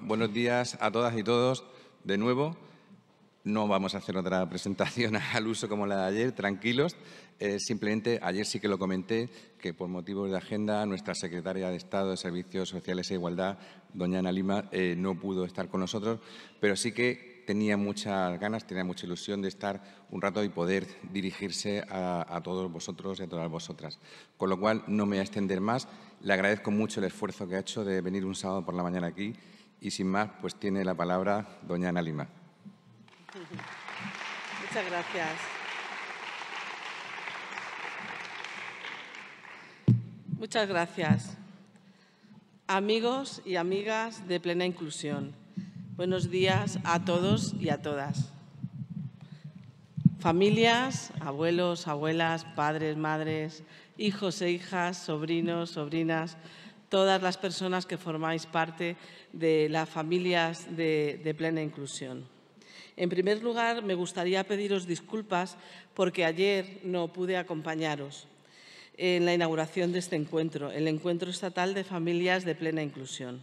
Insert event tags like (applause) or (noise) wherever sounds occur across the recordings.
buenos días a todas y todos de nuevo. No vamos a hacer otra presentación (laughs) al uso como la de ayer, tranquilos. Eh, simplemente ayer sí que lo comenté, que por motivos de agenda nuestra secretaria de Estado de Servicios Sociales e Igualdad, doña Ana Lima, eh, no pudo estar con nosotros, pero sí que tenía muchas ganas, tenía mucha ilusión de estar un rato y poder dirigirse a, a todos vosotros y a todas vosotras. Con lo cual no me voy a extender más. Le agradezco mucho el esfuerzo que ha hecho de venir un sábado por la mañana aquí y sin más, pues tiene la palabra doña Ana Lima. Muchas gracias. Muchas gracias. Amigos y amigas de Plena Inclusión, buenos días a todos y a todas. Familias, abuelos, abuelas, padres, madres, hijos e hijas, sobrinos, sobrinas, todas las personas que formáis parte de las familias de, plena inclusión. En primer lugar, me gustaría pediros disculpas porque ayer no pude acompañaros en la inauguración de este encuentro, el Encuentro Estatal de Familias de Plena Inclusión.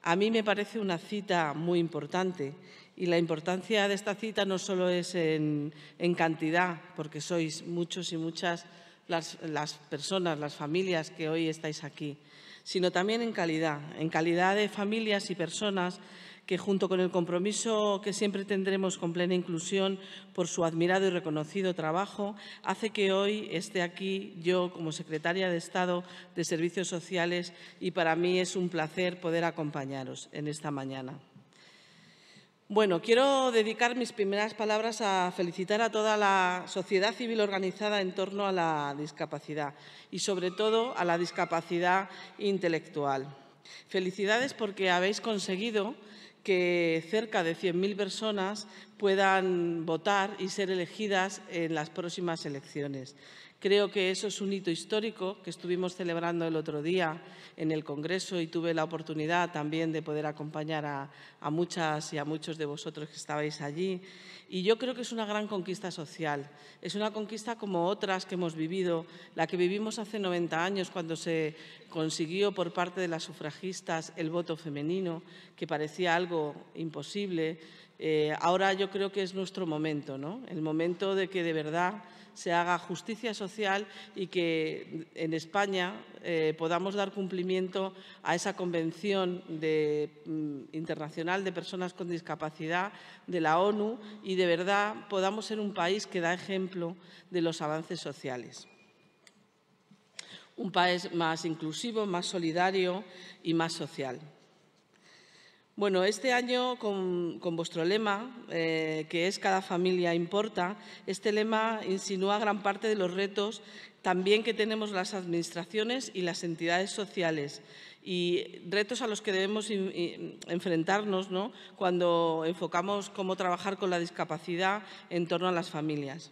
A mí me parece una cita muy importante y la importancia de esta cita no solo es en, cantidad, porque sois muchos y muchas las personas, las familias que hoy estáis aquí, sino también en calidad, en calidad de familias y personas que junto con el compromiso que siempre tendremos con plena inclusión por su admirado y reconocido trabajo, hace que hoy esté aquí yo como secretaria de Estado de Servicios Sociales y para mí es un placer poder acompañaros en esta mañana. Bueno, quiero dedicar mis primeras palabras a felicitar a toda la sociedad civil organizada en torno a la discapacidad y, sobre todo, a la discapacidad intelectual. Felicidades porque habéis conseguido que cerca de 100.000 personas puedan votar y ser elegidas en las próximas elecciones. Creo que eso es un hito histórico que estuvimos celebrando el otro día en el Congreso y tuve la oportunidad también de poder acompañar a, muchas y a muchos de vosotros que estabais allí. Y yo creo que es una gran conquista social. Es una conquista como otras que hemos vivido, la que vivimos hace 90 años cuando se consiguió por parte de las sufragistas el voto femenino, que parecía algo imposible eh, ahora yo creo que es nuestro momento, ¿no? el momento de que de verdad se haga justicia social y que en España eh, podamos dar cumplimiento a esa Convención mm, Internacional de Personas con Discapacidad de la ONU y de verdad podamos ser un país que da ejemplo de los avances sociales. Un país más inclusivo, más solidario y más social. Bueno, este año con, vuestro lema, eh, que es Cada familia importa, este lema insinúa gran parte de los retos también que tenemos las administraciones y las entidades sociales y retos a los que debemos enfrentarnos cuando enfocamos cómo trabajar con la discapacidad en torno a las familias.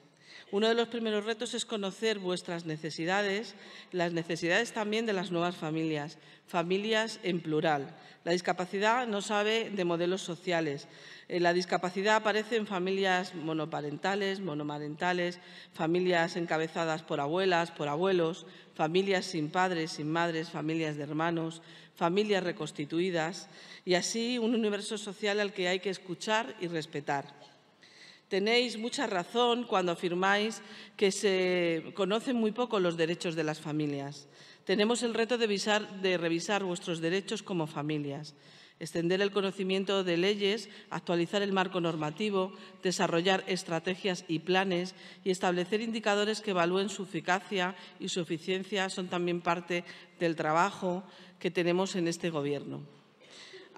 Uno de los primeros retos es conocer vuestras necesidades, las necesidades también de las nuevas familias, familias en plural. La discapacidad no sabe de modelos sociales. Eh, la discapacidad aparece en familias monoparentales, monomarentales, familias encabezadas por abuelas, por abuelos, familias sin padres, sin madres, familias de hermanos, familias reconstituidas y así un universo social al que hay que escuchar y respetar. Tenéis mucha razón cuando afirmáis que se conocen muy poco los derechos de las familias. Tenemos el reto de, de revisar vuestros derechos como familias extender el conocimiento de leyes, actualizar el marco normativo, desarrollar estrategias y planes y establecer indicadores que evalúen su eficacia y su eficiencia son también parte del trabajo que tenemos en este Gobierno.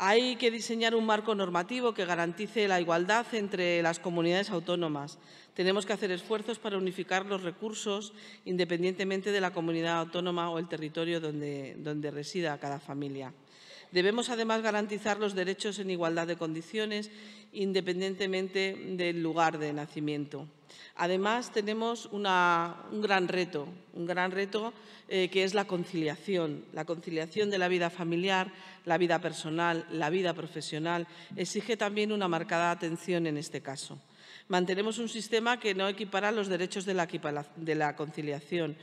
Hay que diseñar un marco normativo que garantice la igualdad entre las comunidades autónomas. Tenemos que hacer esfuerzos para unificar los recursos independientemente de la comunidad autónoma o el territorio donde, resida cada familia. Debemos, además, garantizar los derechos en igualdad de condiciones, independientemente del lugar de nacimiento. Además, tenemos un gran reto, un gran reto eh, que es la conciliación, la conciliación de la vida familiar, la vida personal, la vida profesional. Exige también una marcada atención en este caso. Mantenemos un sistema que no equipara los derechos de la conciliación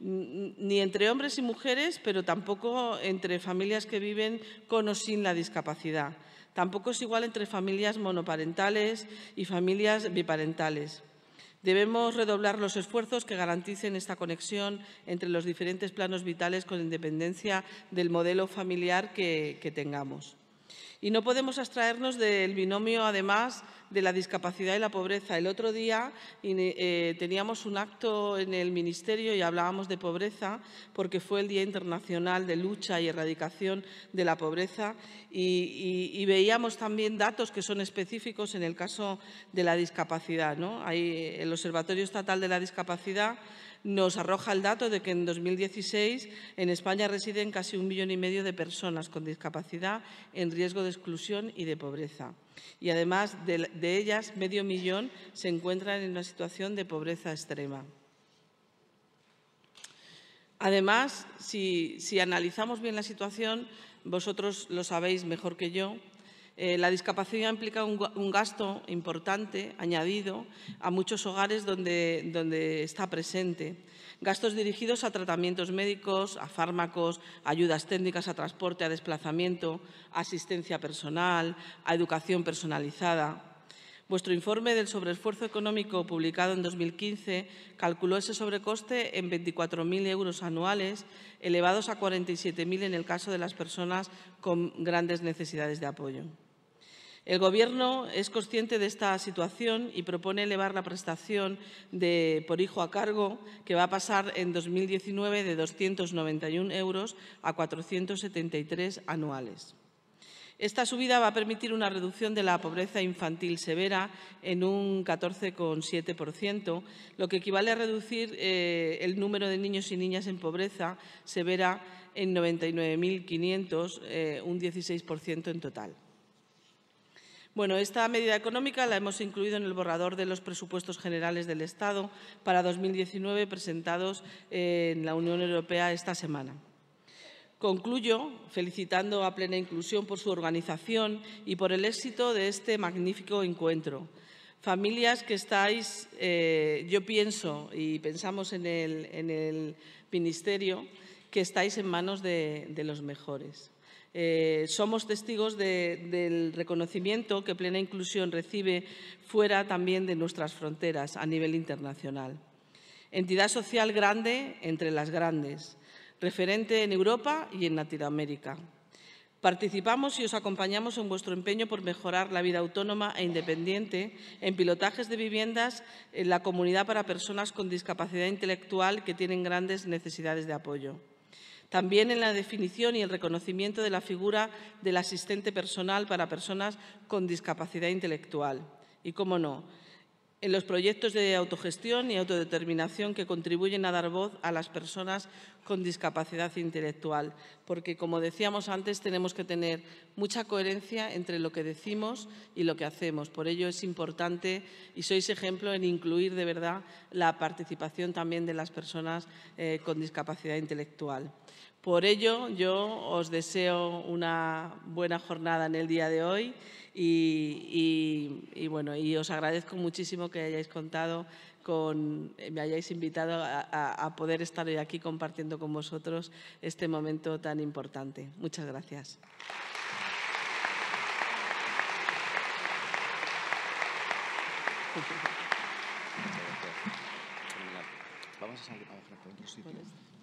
ni entre hombres y mujeres, pero tampoco entre familias que viven con o sin la discapacidad. Tampoco es igual entre familias monoparentales y familias biparentales. Debemos redoblar los esfuerzos que garanticen esta conexión entre los diferentes planos vitales con independencia del modelo familiar que, que tengamos. Y no podemos abstraernos del binomio, además, de la discapacidad y la pobreza. El otro día eh, teníamos un acto en el Ministerio y hablábamos de pobreza porque fue el Día Internacional de Lucha y Erradicación de la Pobreza y, veíamos también datos que son específicos en el caso de la discapacidad. el Observatorio Estatal de la Discapacidad nos arroja el dato de que en 2016 en España residen casi un millón y medio de personas con discapacidad en riesgo de de exclusión y de pobreza. Y además de, ellas, medio millón se encuentran en una situación de pobreza extrema. Además, si, si analizamos bien la situación, vosotros lo sabéis mejor que yo, eh, la discapacidad implica un, gasto importante añadido a muchos hogares donde, está presente. Gastos dirigidos a tratamientos médicos, a fármacos, a ayudas técnicas, a transporte, a desplazamiento, a asistencia personal, a educación personalizada. Vuestro informe del sobreesfuerzo económico publicado en 2015 calculó ese sobrecoste en 24.000 euros anuales, elevados a 47.000 en el caso de las personas con grandes necesidades de apoyo. El Gobierno es consciente de esta situación y propone elevar la prestación por hijo a cargo, que va a pasar en 2019 de 291 euros a 473 anuales. Esta subida va a permitir una reducción de la pobreza infantil severa en un 14,7%, lo que equivale a reducir eh, el número de niños y niñas en pobreza severa en 99.500, eh, un 16% en total. Bueno, esta medida económica la hemos incluido en el borrador de los presupuestos generales del Estado para 2019 presentados en la Unión Europea esta semana. Concluyo felicitando a Plena Inclusión por su organización y por el éxito de este magnífico encuentro. Familias que estáis, eh, yo pienso y pensamos en el, Ministerio, que estáis en manos de los mejores. Eh, somos testigos del reconocimiento que plena inclusión recibe fuera también de nuestras fronteras a nivel internacional. Entidad social grande entre las grandes, referente en Europa y en Latinoamérica. Participamos y os acompañamos en vuestro empeño por mejorar la vida autónoma e independiente en pilotajes de viviendas en la comunidad para personas con discapacidad intelectual que tienen grandes necesidades de apoyo. También en la definición y el reconocimiento de la figura del asistente personal para personas con discapacidad intelectual. Y, cómo no, en los proyectos de autogestión y autodeterminación que contribuyen a dar voz a las personas con discapacidad intelectual. Porque, como decíamos antes, tenemos que tener mucha coherencia entre lo que decimos y lo que hacemos. Por ello es importante, y sois ejemplo, en incluir de verdad la participación también de las personas eh, con discapacidad intelectual. Por ello, yo os deseo una buena jornada en el día de hoy y, bueno, y os agradezco muchísimo que hayáis contado con, me hayáis invitado a, poder estar hoy aquí compartiendo con vosotros este momento tan importante. Muchas gracias. Vamos a salir.